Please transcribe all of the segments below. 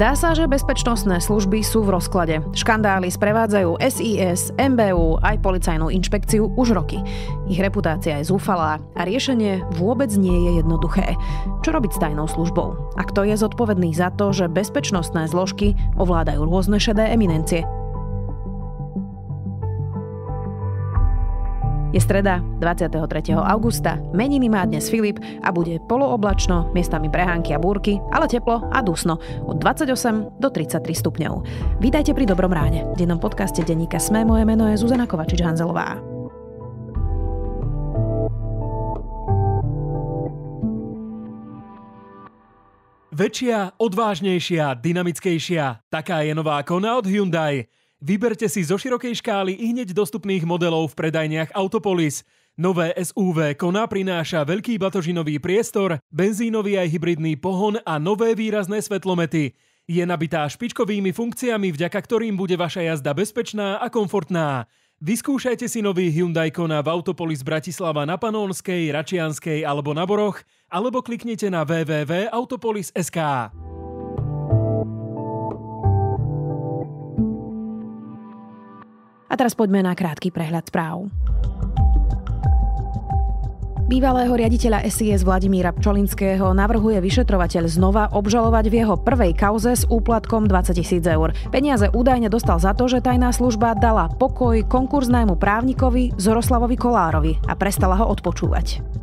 Zdá sa, že bezpečnostné služby sú v rozklade. Škandály sprevádzajú SIS, MBU aj policajnú inšpekciu už roky. Ich reputácia je zúfalá a riešenie vôbec nie je jednoduché. Čo robiť s tajnou službou? A kto je zodpovedný za to, že bezpečnostné zložky ovládajú rôzne šedé eminencie? Je streda 23. augusta, meniny má dnes Filip a bude polooblačno, miestami prehánky a búrky, ale teplo a dusno od 28 do 33 stupňov. Vítajte pri Dobrom ráne, v dennom podcaste denníka Sme, moje meno je Zuzana Kovačič-Hanzelová. Väčšia, odvážnejšia, dynamickejšia. Taká je nová kona od Hyundai – Vyberte si zo širokej škály i hneď dostupných modelov v predajniach Autopolis. Nové SUV Kona prináša veľký batožinový priestor, benzínový aj hybridný pohon a nové výrazné svetlomety. Je nabitá špičkovými funkciami, vďaka ktorým bude vaša jazda bezpečná a komfortná. Vyskúšajte si nový Hyundai Kona v Autopolis Bratislava na Panónskej, Račianskej alebo na Boroch, alebo kliknite na www.autopolis.sk. A teraz poďme na krátky prehľad správ. Bývalého riaditeľa SIS Vladimíra Pčolinského navrhuje vyšetrovateľ znova obžalovať v jeho prvej kauze s úplatkom 20 tisíc eur. Peniaze údajne dostal za to, že tajná služba dala pokoj konkurznému právnikovi Zoroslavovi Kolárovi a prestala ho odpočúvať.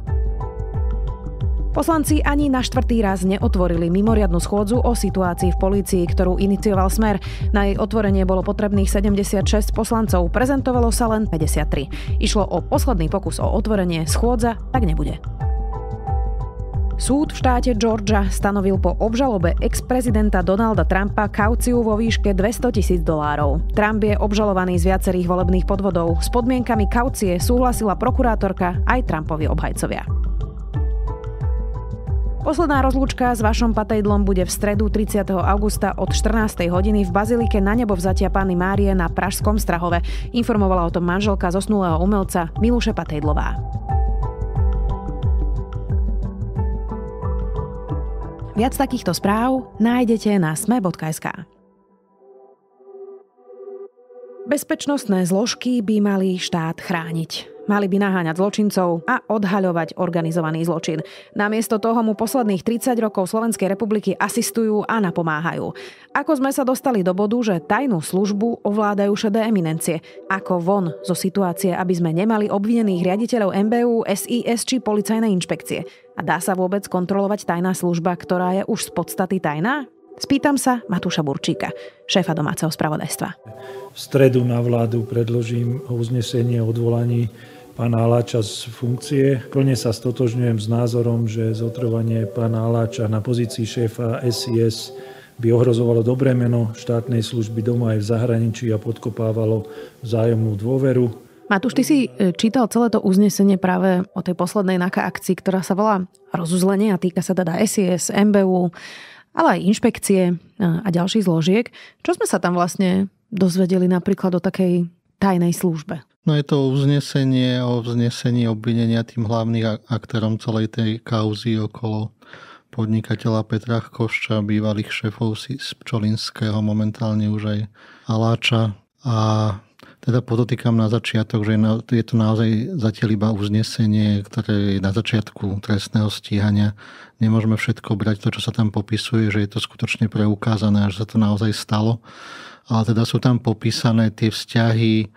Poslanci ani na štvrtý raz neotvorili mimoriadnu schôdzu o situácii v polícii, ktorú inicioval Smer. Na jej otvorenie bolo potrebných 76 poslancov, prezentovalo sa len 53. Išlo o posledný pokus o otvorenie, schôdza tak nebude. Súd v štáte Georgia stanovil po obžalobe ex-prezidenta Donalda Trumpa kauciu vo výške 200 tisíc dolárov. Trump je obžalovaný z viacerých volebných podvodov. S podmienkami kaucie súhlasila prokurátorka aj Trumpovi obhajcovia. Posledná rozlúčka s vašom patejdlom bude v stredu 30. augusta od 14. hodiny v Bazilike na nebo vzatia Pány Márie na Pražskom Strahove. Informovala o tom manželka zosnulého umelca Miluše Patejdlová. Viac takýchto správ nájdete na sme.sk. Bezpečnostné zložky by mali štát chrániť. Mali by naháňať zločincov a odhaľovať organizovaný zločin. Namiesto toho mu posledných 30 rokov Slovenskej republiky asistujú a napomáhajú. Ako sme sa dostali do bodu, že tajnú službu ovládajú šedé eminencie. Ako von zo situácie, aby sme nemali obvinených riaditeľov MBU, SIS či policajnej inšpekcie. A dá sa vôbec kontrolovať tajná služba, ktorá je už z podstaty tajná? Spýtam sa Matúša Burčíka, šéfa domáceho spravodajstva. V stredu na vládu predložím uznesenie o odvolaní pána Aláča z funkcie. Plne sa stotožňujem s názorom, že zotrvanie pána aláča na pozícii šéfa SIS by ohrozovalo dobré meno štátnej služby doma aj v zahraničí a podkopávalo vzájomnú dôveru. Matúš, ty si e, čítal celé to uznesenie práve o tej poslednej NAKA akcii, ktorá sa volá rozuzlenie a týka sa teda SIS, MBU, ale aj inšpekcie e, a ďalších zložiek. Čo sme sa tam vlastne dozvedeli napríklad o takej tajnej službe? No je to uznesenie o vznesení obvinenia tým hlavným aktérom celej tej kauzy okolo podnikateľa Petra Košča, bývalých šéfov z Pčolinského, momentálne už aj Aláča. A teda podotýkam na začiatok, že je to naozaj zatiaľ iba uznesenie, ktoré je na začiatku trestného stíhania. Nemôžeme všetko brať to, čo sa tam popisuje, že je to skutočne preukázané, že sa to naozaj stalo. Ale teda sú tam popísané tie vzťahy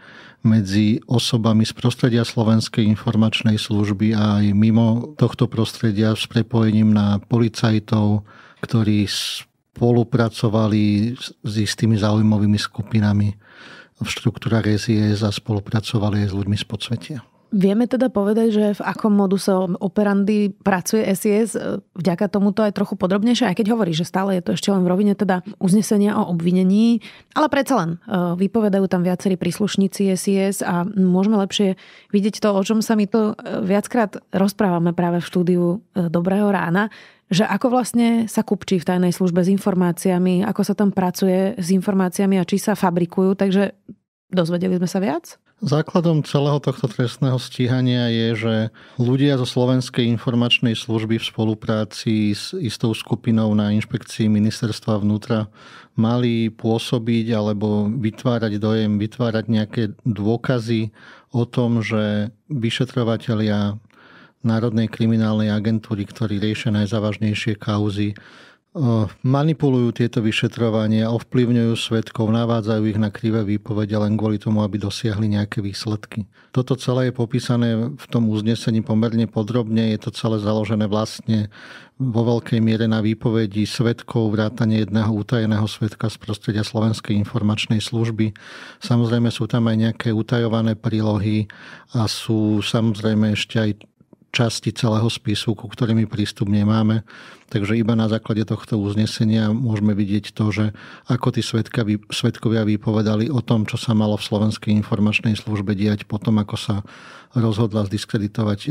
medzi osobami z prostredia Slovenskej informačnej služby a aj mimo tohto prostredia s prepojením na policajtov, ktorí spolupracovali s istými zaujímavými skupinami v štruktúrach SIS a spolupracovali aj s ľuďmi z podsvetia. Vieme teda povedať, že v akom sa operandy pracuje SIS e, vďaka tomuto aj trochu podrobnejšie, aj keď hovorí, že stále je to ešte len v rovine teda uznesenia o obvinení, ale predsa len e, vypovedajú tam viacerí príslušníci SIS a môžeme lepšie vidieť to, o čom sa my to e, viackrát rozprávame práve v štúdiu Dobrého rána, že ako vlastne sa kupčí v tajnej službe s informáciami, ako sa tam pracuje s informáciami a či sa fabrikujú, takže dozvedeli sme sa viac? Základom celého tohto trestného stíhania je, že ľudia zo Slovenskej informačnej služby v spolupráci s istou skupinou na inšpekcii ministerstva vnútra mali pôsobiť alebo vytvárať dojem, vytvárať nejaké dôkazy o tom, že vyšetrovateľia Národnej kriminálnej agentúry, ktorí riešia najzávažnejšie kauzy, manipulujú tieto vyšetrovania, ovplyvňujú svetkov, navádzajú ich na krivé výpovede len kvôli tomu, aby dosiahli nejaké výsledky. Toto celé je popísané v tom uznesení pomerne podrobne. Je to celé založené vlastne vo veľkej miere na výpovedi svetkov, vrátane jedného utajeného svetka z prostredia Slovenskej informačnej služby. Samozrejme sú tam aj nejaké utajované prílohy a sú samozrejme ešte aj časti celého spisu, ku ktorými prístup nemáme. Takže iba na základe tohto uznesenia môžeme vidieť to, že ako tí svedka, vypovedali o tom, čo sa malo v Slovenskej informačnej službe diať potom, ako sa rozhodla zdiskreditovať e,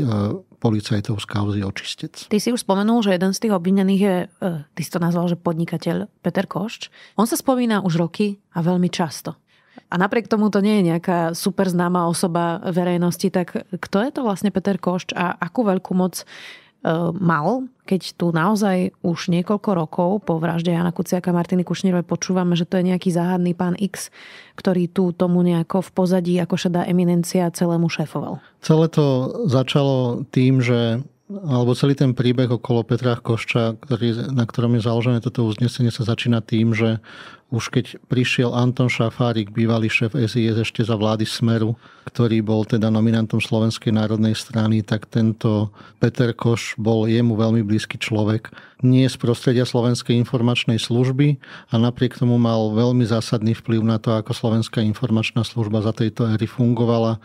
policajtov z kauzy očistec. Ty si už spomenul, že jeden z tých obvinených je, e, ty si to nazval, že podnikateľ Peter Košč. On sa spomína už roky a veľmi často. A napriek tomu to nie je nejaká super známa osoba verejnosti, tak kto je to vlastne Peter Košč a akú veľkú moc e, mal, keď tu naozaj už niekoľko rokov po vražde Jana Kuciaka a Martiny Kušnírovej počúvame, že to je nejaký záhadný pán X, ktorý tu tomu nejako v pozadí ako šedá eminencia celému šéfoval. Celé to začalo tým, že alebo celý ten príbeh okolo Petra Košča, ktorý, na ktorom je založené toto uznesenie, sa začína tým, že už keď prišiel Anton Šafárik, bývalý šéf SIS ešte za vlády Smeru, ktorý bol teda nominantom Slovenskej národnej strany, tak tento Peter Koš bol jemu veľmi blízky človek. Nie z prostredia Slovenskej informačnej služby a napriek tomu mal veľmi zásadný vplyv na to, ako Slovenská informačná služba za tejto éry fungovala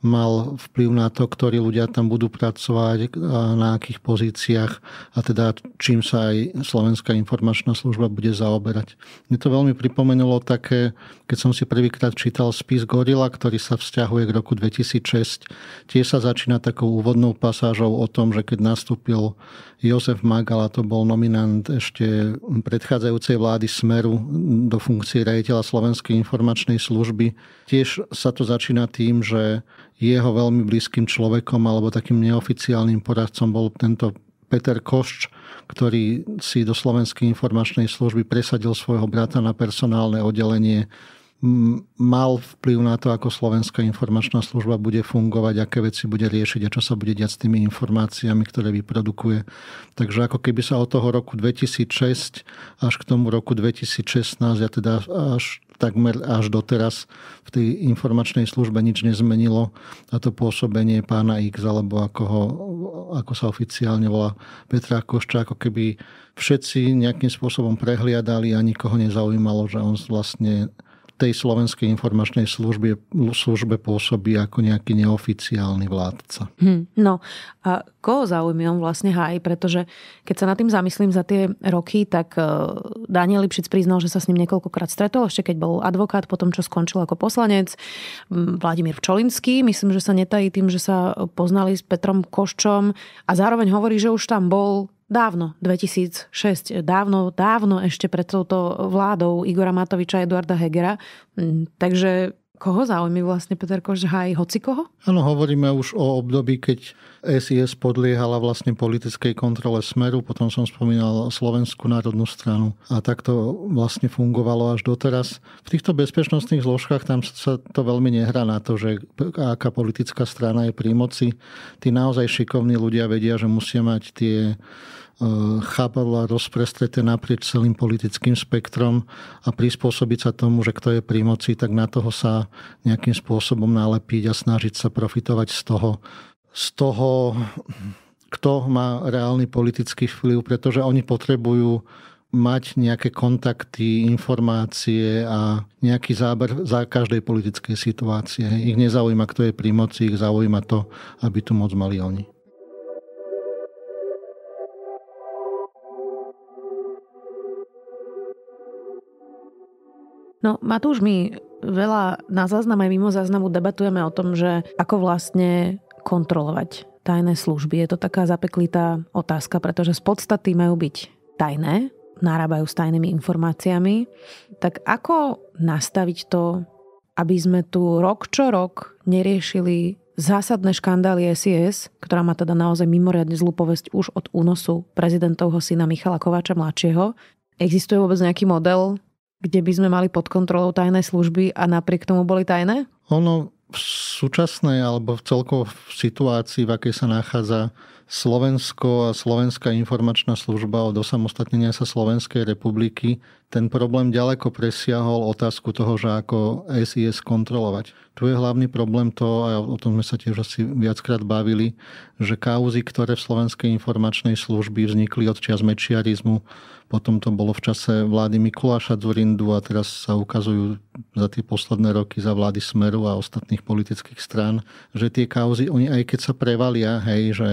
mal vplyv na to, ktorí ľudia tam budú pracovať, na akých pozíciách a teda čím sa aj Slovenská informačná služba bude zaoberať. Mne to veľmi pripomenulo také, keď som si prvýkrát čítal spis Gorila, ktorý sa vzťahuje k roku 2006. Tie sa začína takou úvodnou pasážou o tom, že keď nastúpil Jozef Magala, to bol nominant ešte predchádzajúcej vlády Smeru do funkcie rejiteľa Slovenskej informačnej služby. Tiež sa to začína tým, že jeho veľmi blízkym človekom alebo takým neoficiálnym poradcom bol tento Peter Košč, ktorý si do Slovenskej informačnej služby presadil svojho brata na personálne oddelenie mal vplyv na to, ako Slovenská informačná služba bude fungovať, aké veci bude riešiť a čo sa bude diať s tými informáciami, ktoré vyprodukuje. Takže ako keby sa od toho roku 2006 až k tomu roku 2016, ja teda až takmer až doteraz v tej informačnej službe nič nezmenilo a to pôsobenie pána X, alebo ako, ho, ako sa oficiálne volá Petra Košča, ako keby všetci nejakým spôsobom prehliadali a nikoho nezaujímalo, že on vlastne tej slovenskej informačnej službe, službe pôsobí ako nejaký neoficiálny vládca. Hm, no a koho zaujíma on vlastne aj, Pretože keď sa nad tým zamyslím za tie roky, tak e, Daniel Lipšic priznal, že sa s ním niekoľkokrát stretol, ešte keď bol advokát, potom čo skončil ako poslanec. Vladimír Čolinský. myslím, že sa netají tým, že sa poznali s Petrom Koščom a zároveň hovorí, že už tam bol dávno, 2006, dávno, dávno ešte pred touto vládou Igora Matoviča a Eduarda Hegera. Mm, takže koho zaujíma vlastne Peter Kožhaj, hoci koho? Áno, hovoríme už o období, keď SIS podliehala vlastne politickej kontrole Smeru, potom som spomínal Slovenskú národnú stranu a tak to vlastne fungovalo až doteraz. V týchto bezpečnostných zložkách tam sa to veľmi nehrá na to, že aká politická strana je pri moci. Tí naozaj šikovní ľudia vedia, že musia mať tie chápadla rozprestreté naprieč celým politickým spektrom a prispôsobiť sa tomu, že kto je pri moci, tak na toho sa nejakým spôsobom nalepiť a snažiť sa profitovať z toho, z toho kto má reálny politický vplyv, pretože oni potrebujú mať nejaké kontakty, informácie a nejaký záber za každej politickej situácie. Ich nezaujíma, kto je pri moci, ich zaujíma to, aby tu moc mali oni. No, Matúš my veľa na záznam aj mimo záznamu debatujeme o tom, že ako vlastne kontrolovať tajné služby. Je to taká zapeklitá otázka, pretože z podstaty majú byť tajné, narábajú s tajnými informáciami. Tak ako nastaviť to, aby sme tu rok čo rok neriešili zásadné škandály SIS, ktorá má teda naozaj mimoriadne zlú povesť už od únosu prezidentovho syna Michala Kováča mladšieho. Existuje vôbec nejaký model, kde by sme mali pod kontrolou tajné služby a napriek tomu boli tajné? Ono v súčasnej alebo v celkovo v situácii, v akej sa nachádza Slovensko a Slovenská informačná služba od osamostatnenia sa Slovenskej republiky ten problém ďaleko presiahol otázku toho, že ako SIS kontrolovať. Tu je hlavný problém to, a o tom sme sa tiež asi viackrát bavili, že kauzy, ktoré v Slovenskej informačnej službe vznikli od čias mečiarizmu, potom to bolo v čase vlády Mikuláša Zurindu a teraz sa ukazujú za tie posledné roky za vlády Smeru a ostatných politických strán, že tie kauzy, oni aj keď sa prevalia, hej, že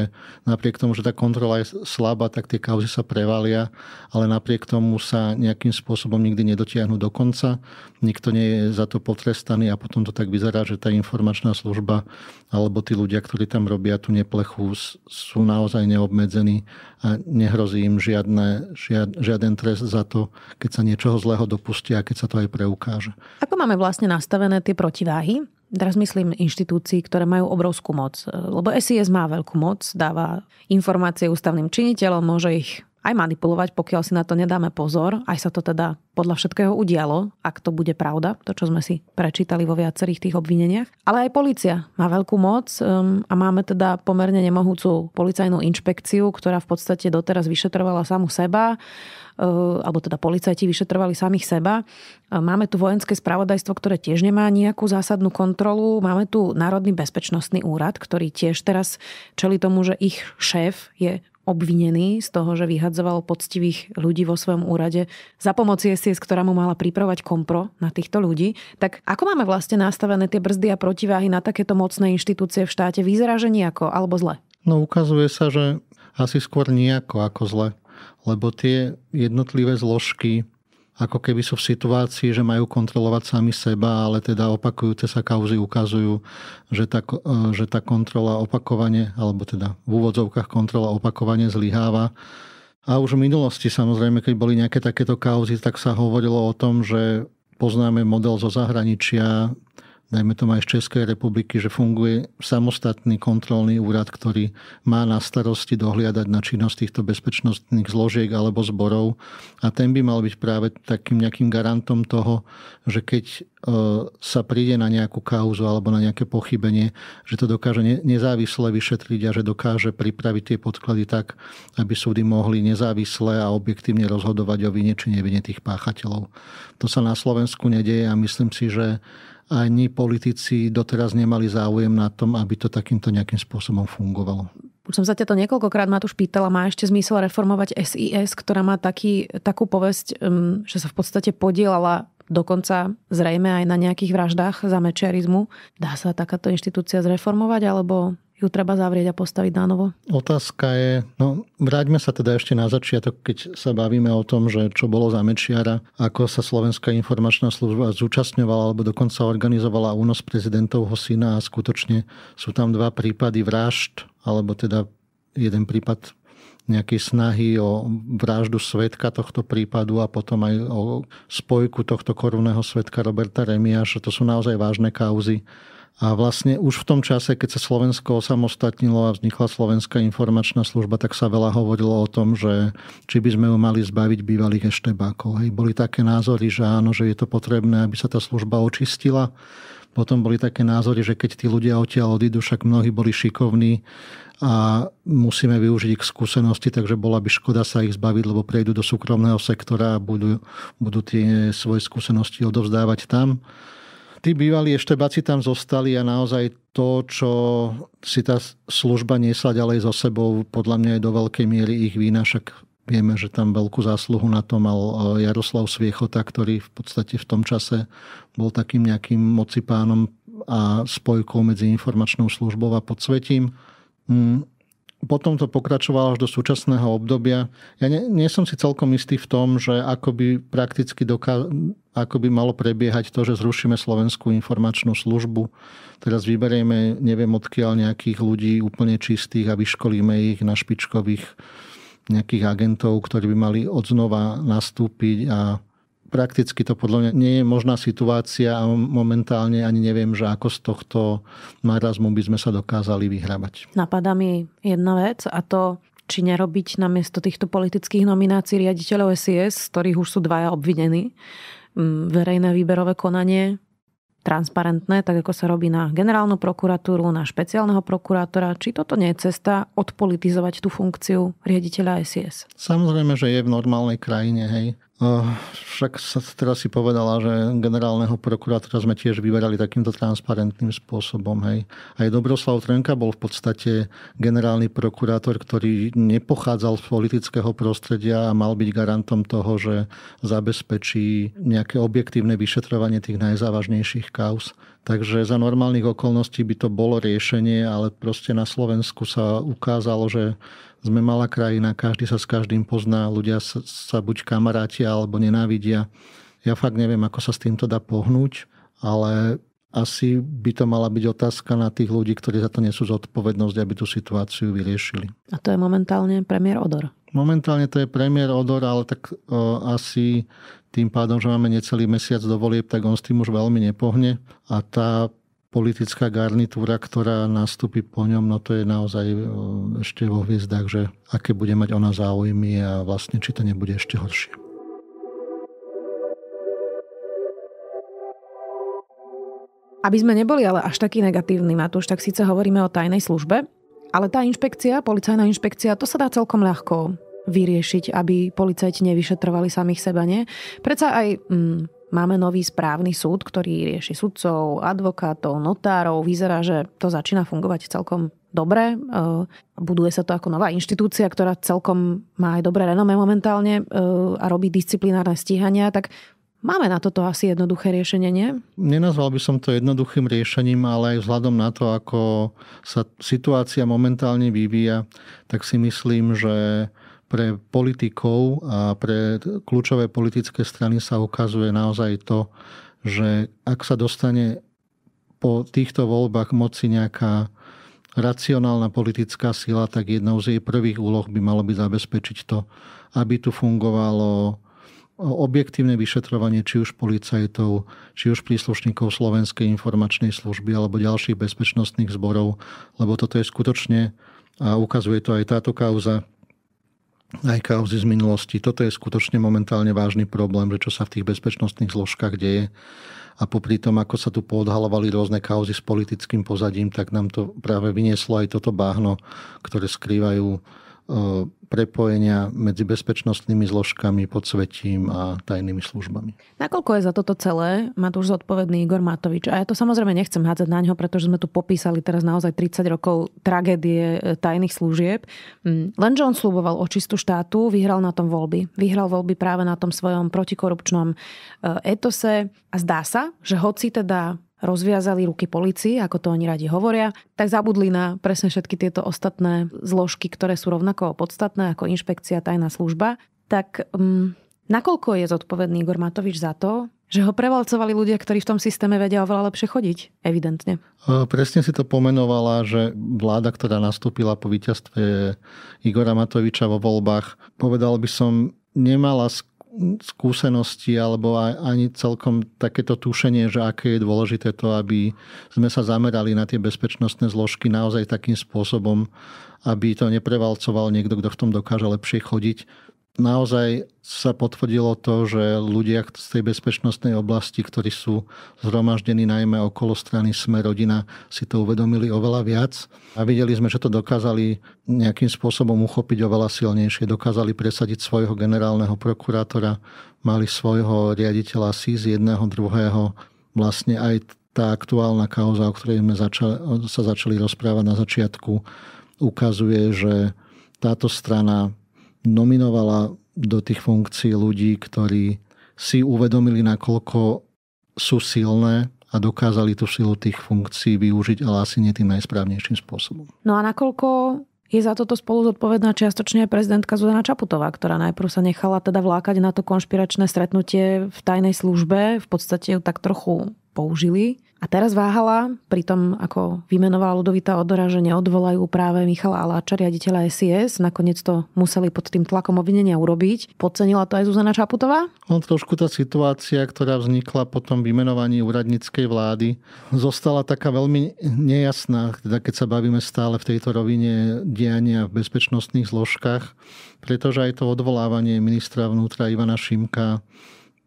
Napriek tomu, že tá kontrola je slabá, tak tie kauzy sa prevalia, ale napriek tomu sa nejakým spôsobom nikdy nedotiahnu do konca. Nikto nie je za to potrestaný a potom to tak vyzerá, že tá informačná služba alebo tí ľudia, ktorí tam robia tú neplechu, sú naozaj neobmedzení a nehrozí im žiadne, žiad, žiaden trest za to, keď sa niečoho zlého dopustia a keď sa to aj preukáže. Ako máme vlastne nastavené tie protiváhy? teraz myslím inštitúcií, ktoré majú obrovskú moc. Eh, lebo SIS má veľkú moc, dáva informácie ústavným činiteľom, môže ich aj manipulovať, pokiaľ si na to nedáme pozor. Aj sa to teda podľa všetkého udialo, ak to bude pravda, to čo sme si prečítali vo viacerých tých obvineniach. Ale aj policia má veľkú moc um, a máme teda pomerne nemohúcu policajnú inšpekciu, ktorá v podstate doteraz vyšetrovala samu seba uh, alebo teda policajti vyšetrovali samých seba. Uh, máme tu vojenské spravodajstvo, ktoré tiež nemá nejakú zásadnú kontrolu. Máme tu Národný bezpečnostný úrad, ktorý tiež teraz čeli tomu, že ich šéf je obvinený z toho, že vyhadzoval poctivých ľudí vo svojom úrade za pomoci SIS, ktorá mu mala pripravať kompro na týchto ľudí. Tak ako máme vlastne nastavené tie brzdy a protiváhy na takéto mocné inštitúcie v štáte? Vyzerá, že nejako, alebo zle? No ukazuje sa, že asi skôr nejako ako zle. Lebo tie jednotlivé zložky ako keby sú v situácii, že majú kontrolovať sami seba, ale teda opakujúce sa kauzy ukazujú, že tá, e, že tá kontrola opakovane, alebo teda v úvodzovkách kontrola opakovane zlyháva. A už v minulosti samozrejme, keď boli nejaké takéto kauzy, tak sa hovorilo o tom, že poznáme model zo zahraničia, dajme tomu aj z Českej republiky, že funguje samostatný kontrolný úrad, ktorý má na starosti dohliadať na činnosť týchto bezpečnostných zložiek alebo zborov a ten by mal byť práve takým nejakým garantom toho, že keď e, sa príde na nejakú kauzu alebo na nejaké pochybenie, že to dokáže nezávisle vyšetriť a že dokáže pripraviť tie podklady tak, aby súdy mohli nezávisle a objektívne rozhodovať o vine či nevine tých páchateľov. To sa na Slovensku nedeje a myslím si, že ani politici doteraz nemali záujem na tom, aby to takýmto nejakým spôsobom fungovalo. Už som sa ťa to niekoľkokrát ma tu pýtala, má ešte zmysel reformovať SIS, ktorá má taký, takú povesť, um, že sa v podstate podielala dokonca zrejme aj na nejakých vraždách za mečiarizmu. Dá sa takáto inštitúcia zreformovať, alebo ju treba zavrieť a postaviť na novo? Otázka je, no vráťme sa teda ešte na začiatok, keď sa bavíme o tom, že čo bolo za Mečiara, ako sa Slovenská informačná služba zúčastňovala alebo dokonca organizovala únos prezidentovho syna a skutočne sú tam dva prípady vražd, alebo teda jeden prípad nejakej snahy o vraždu svetka tohto prípadu a potom aj o spojku tohto korunného svetka Roberta Remiaša. To sú naozaj vážne kauzy a vlastne už v tom čase, keď sa Slovensko osamostatnilo a vznikla Slovenská informačná služba, tak sa veľa hovorilo o tom, že či by sme ju mali zbaviť bývalých eštebákov. Hej, boli také názory, že áno, že je to potrebné, aby sa tá služba očistila. Potom boli také názory, že keď tí ľudia odtiaľ odídu, však mnohí boli šikovní a musíme využiť ich skúsenosti, takže bola by škoda sa ich zbaviť, lebo prejdú do súkromného sektora a budú, budú tie svoje skúsenosti odovzdávať tam tí bývalí eštebáci tam zostali a naozaj to, čo si tá služba niesla ďalej so sebou, podľa mňa je do veľkej miery ich vína, však vieme, že tam veľkú zásluhu na to mal e, Jaroslav Sviechota, ktorý v podstate v tom čase bol takým nejakým mocipánom a spojkou medzi informačnou službou a podsvetím. Mm, potom to pokračovalo až do súčasného obdobia. Ja nie, nie som si celkom istý v tom, že ako by prakticky doká, ako by malo prebiehať to, že zrušíme Slovenskú informačnú službu. Teraz vyberieme, neviem odkiaľ, nejakých ľudí úplne čistých a vyškolíme ich na špičkových nejakých agentov, ktorí by mali odznova nastúpiť a prakticky to podľa mňa nie je možná situácia a momentálne ani neviem, že ako z tohto marazmu by sme sa dokázali vyhrabať. Napadá mi jedna vec a to, či nerobiť namiesto týchto politických nominácií riaditeľov SIS, z ktorých už sú dvaja obvinení, verejné výberové konanie, transparentné, tak ako sa robí na generálnu prokuratúru, na špeciálneho prokurátora. Či toto nie je cesta odpolitizovať tú funkciu riaditeľa SIS? Samozrejme, že je v normálnej krajine, hej. Eh, však sa teraz si povedala, že generálneho prokurátora sme tiež vyberali takýmto transparentným spôsobom. Hej. Aj Dobroslav Trenka bol v podstate generálny prokurátor, ktorý nepochádzal z politického prostredia a mal byť garantom toho, že zabezpečí nejaké objektívne vyšetrovanie tých najzávažnejších kauz. Takže za normálnych okolností by to bolo riešenie, ale proste na Slovensku sa ukázalo, že sme malá krajina, každý sa s každým pozná, ľudia sa, sa buď kamarátia alebo nenávidia. Ja fakt neviem, ako sa s týmto dá pohnúť, ale asi by to mala byť otázka na tých ľudí, ktorí za to nesú zodpovednosť, aby tú situáciu vyriešili. A to je momentálne premiér Odor. Momentálne to je premiér Odor, ale tak o, e, asi tým pádom, že máme necelý mesiac do volieb, tak on s tým už veľmi nepohne. A tá politická garnitúra, ktorá nastúpi po ňom, no to je naozaj e, ešte vo hviezdach, že aké bude mať ona záujmy a vlastne či to nebude ešte horšie. Aby sme neboli ale až taký negatívny, Matúš, tak síce hovoríme o tajnej službe, ale tá inšpekcia, policajná inšpekcia, to sa dá celkom ľahko vyriešiť, aby policajti nevyšetrovali samých seba, nie? Preca aj mm, Máme nový správny súd, ktorý rieši sudcov, advokátov, notárov. Vyzerá, že to začína fungovať celkom dobre. E, buduje sa to ako nová inštitúcia, ktorá celkom má aj dobré renomé momentálne e, a robí disciplinárne stíhania. Tak Máme na toto asi jednoduché riešenie, nie? Nenazval by som to jednoduchým riešením, ale aj vzhľadom na to, ako sa situácia momentálne vyvíja, tak si myslím, že pre politikov a pre kľúčové politické strany sa ukazuje naozaj to, že ak sa dostane po týchto voľbách moci nejaká racionálna politická sila, tak jednou z jej prvých úloh by malo byť zabezpečiť to, aby tu fungovalo objektívne vyšetrovanie či už policajtov, či už príslušníkov Slovenskej informačnej služby alebo ďalších bezpečnostných zborov, lebo toto je skutočne, a ukazuje to aj táto kauza, aj kauzy z minulosti. Toto je skutočne momentálne vážny problém, že čo sa v tých bezpečnostných zložkách deje. A popri tom, ako sa tu poodhalovali rôzne kauzy s politickým pozadím, tak nám to práve vynieslo aj toto báhno, ktoré skrývajú E, prepojenia medzi bezpečnostnými zložkami, podsvetím a tajnými službami. Nakoľko je za toto celé má už zodpovedný Igor Matovič? A ja to samozrejme nechcem hádzať na ňo, pretože sme tu popísali teraz naozaj 30 rokov tragédie e, tajných služieb. Mm, lenže on sluboval očistu štátu, vyhral na tom voľby. Vyhral voľby práve na tom svojom protikorupčnom e, etose a zdá sa, že hoci teda rozviazali ruky policii, ako to oni radi hovoria, tak zabudli na presne všetky tieto ostatné zložky, ktoré sú rovnako podstatné ako inšpekcia, tajná služba. Tak um, nakoľko je zodpovedný Igor Matovič za to, že ho prevalcovali ľudia, ktorí v tom systéme vedia oveľa lepšie chodiť, evidentne. Presne si to pomenovala, že vláda, ktorá nastúpila po víťazstve Igora Matoviča vo voľbách, povedal by som, nemala skúsenosti alebo ani celkom takéto tušenie, že aké je dôležité to, aby sme sa zamerali na tie bezpečnostné zložky naozaj takým spôsobom, aby to neprevalcoval niekto, kto v tom dokáže lepšie chodiť, naozaj sa potvrdilo to, že ľudia z tej bezpečnostnej oblasti, ktorí sú zhromaždení najmä okolo strany Sme rodina, si to uvedomili oveľa viac a videli sme, že to dokázali nejakým spôsobom uchopiť oveľa silnejšie. Dokázali presadiť svojho generálneho prokurátora, mali svojho riaditeľa SIS jedného, druhého, vlastne aj tá aktuálna kauza, o ktorej sme začali, sa začali rozprávať na začiatku, ukazuje, že táto strana nominovala do tých funkcií ľudí, ktorí si uvedomili, nakoľko sú silné a dokázali tú silu tých funkcií využiť, ale asi nie tým najsprávnejším spôsobom. No a nakoľko je za toto spolu zodpovedná čiastočne aj prezidentka Zuzana Čaputová, ktorá najprv sa nechala teda vlákať na to konšpiračné stretnutie v tajnej službe. V podstate ju tak trochu použili. A teraz váhala, pritom ako vymenovala Ludovita Odora, že neodvolajú práve Michala Aláča, riaditeľa SIS, nakoniec to museli pod tým tlakom obvinenia urobiť. Podcenila to aj Zuzana Čaputová? No trošku tá situácia, ktorá vznikla po tom vymenovaní úradníckej vlády, zostala taká veľmi nejasná, teda keď sa bavíme stále v tejto rovine diania v bezpečnostných zložkách, pretože aj to odvolávanie ministra vnútra Ivana Šimka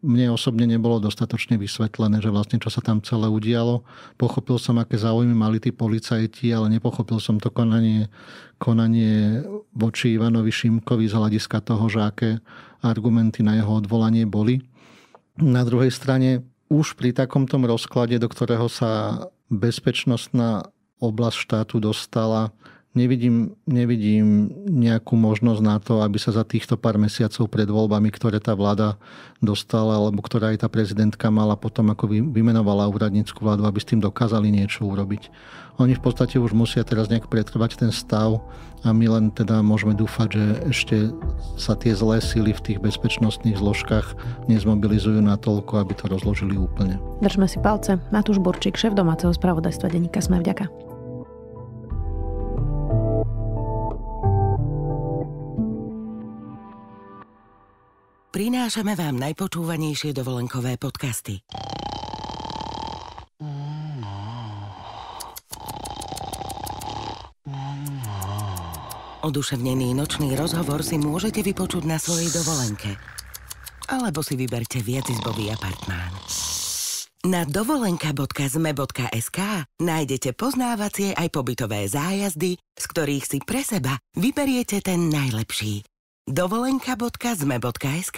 mne osobne nebolo dostatočne vysvetlené, že vlastne čo sa tam celé udialo. Pochopil som, aké záujmy mali tí policajti, ale nepochopil som to konanie, konanie voči Ivanovi Šimkovi z hľadiska toho, že aké argumenty na jeho odvolanie boli. Na druhej strane už pri takomto rozklade, do ktorého sa bezpečnostná oblasť štátu dostala, Nevidím, nevidím nejakú možnosť na to, aby sa za týchto pár mesiacov pred voľbami, ktoré tá vláda dostala, alebo ktorá aj tá prezidentka mala potom, ako vymenovala úradnícku vládu, aby s tým dokázali niečo urobiť. Oni v podstate už musia teraz nejak pretrvať ten stav a my len teda môžeme dúfať, že ešte sa tie zlé síly v tých bezpečnostných zložkách nezmobilizujú na toľko, aby to rozložili úplne. Držme si palce. Matúš Borčík, šéf domáceho spravodajstva Deníka Sme. Vďaka. prinášame vám najpočúvanejšie dovolenkové podcasty. Oduševnený nočný rozhovor si môžete vypočuť na svojej dovolenke. Alebo si vyberte viacizbový apartmán. Na dovolenka.zme.sk nájdete poznávacie aj pobytové zájazdy, z ktorých si pre seba vyberiete ten najlepší dovolenka.zme.sk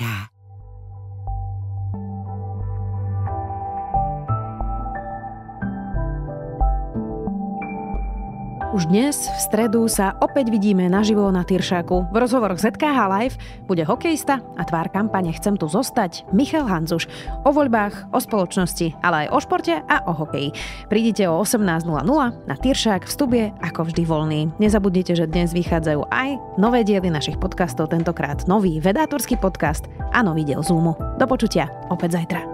Už dnes, v stredu, sa opäť vidíme naživo na Tyršáku. V rozhovoroch ZKH Live bude hokejista a tvár kampane Chcem tu zostať Michal Hanzuš. O voľbách, o spoločnosti, ale aj o športe a o hokeji. Prídite o 18.00 na Tyršák v stubie ako vždy voľný. Nezabudnite, že dnes vychádzajú aj nové diely našich podcastov, tentokrát nový vedátorský podcast a nový diel Zoomu. Do počutia opäť zajtra.